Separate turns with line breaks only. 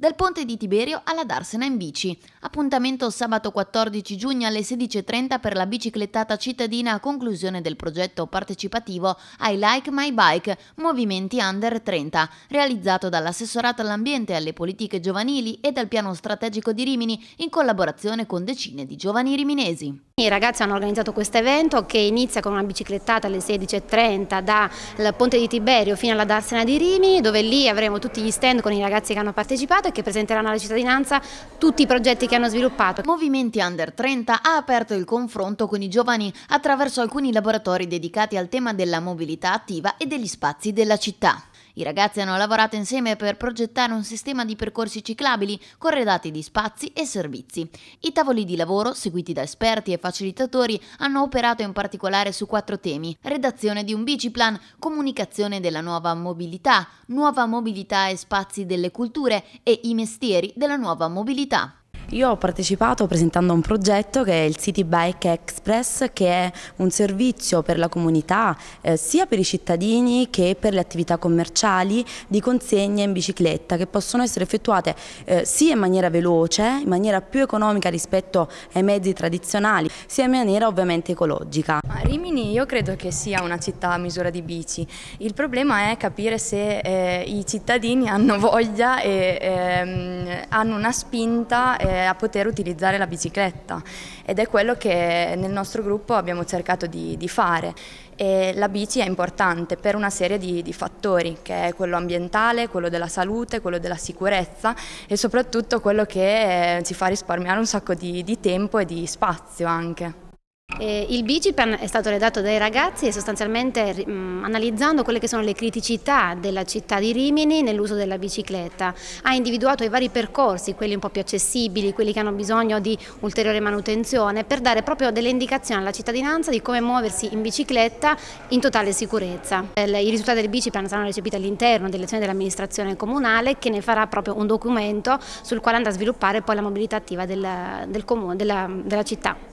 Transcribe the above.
Dal ponte di Tiberio alla Darsena in bici. Appuntamento sabato 14 giugno alle 16.30 per la biciclettata cittadina a conclusione del progetto partecipativo I Like My Bike Movimenti Under 30, realizzato dall'assessorato all'ambiente e alle politiche giovanili e dal piano strategico di Rimini in collaborazione con decine di giovani riminesi. I ragazzi hanno organizzato questo evento che inizia con una biciclettata alle 16.30
dal Ponte di Tiberio fino alla Darsena di Rimini dove lì avremo tutti gli stand con i ragazzi che hanno partecipato
e che presenteranno alla cittadinanza tutti i progetti che hanno sviluppato. Movimenti Under 30 ha aperto il confronto con i giovani attraverso alcuni laboratori dedicati al tema della mobilità attiva e degli spazi della città. I ragazzi hanno lavorato insieme per progettare un sistema di percorsi ciclabili corredati di spazi e servizi. I tavoli di lavoro, seguiti da esperti e facilitatori, hanno operato in particolare su quattro temi: redazione di un biciplan, comunicazione della nuova mobilità, nuova mobilità e spazi delle culture
e i mestieri della nuova mobilità. Io ho partecipato presentando un progetto che è il City Bike Express che è un servizio per la comunità eh, sia per i cittadini che per le attività commerciali di consegne in bicicletta che possono essere effettuate eh, sia in maniera veloce, in maniera più economica rispetto ai mezzi tradizionali, sia in maniera ovviamente ecologica. Ma
Rimini io credo che sia una città a misura di bici, il problema è capire se eh, i cittadini hanno voglia e ehm, hanno una spinta eh, a poter utilizzare la bicicletta ed è quello che nel nostro gruppo abbiamo cercato di, di fare. E la bici è importante per una serie di, di, fattori, che è quello ambientale, quello della salute, quello della sicurezza e soprattutto quello che eh, ci fa risparmiare un sacco di, di tempo e di spazio anche.
Eh, il Bicipan è stato redatto dai ragazzi e sostanzialmente mh, mm, analizzando quelle che sono le criticità della città di Rimini nell'uso della bicicletta. Ha individuato i vari percorsi, quelli un po' più accessibili, quelli che hanno bisogno di ulteriore manutenzione, per dare proprio delle indicazioni alla cittadinanza di come muoversi in bicicletta in totale sicurezza. I risultati del Bicipan saranno recepiti all'interno delle dell'amministrazione comunale che ne farà proprio un documento sul quale andrà a sviluppare poi la mobilità attiva del, del comune, della, della città.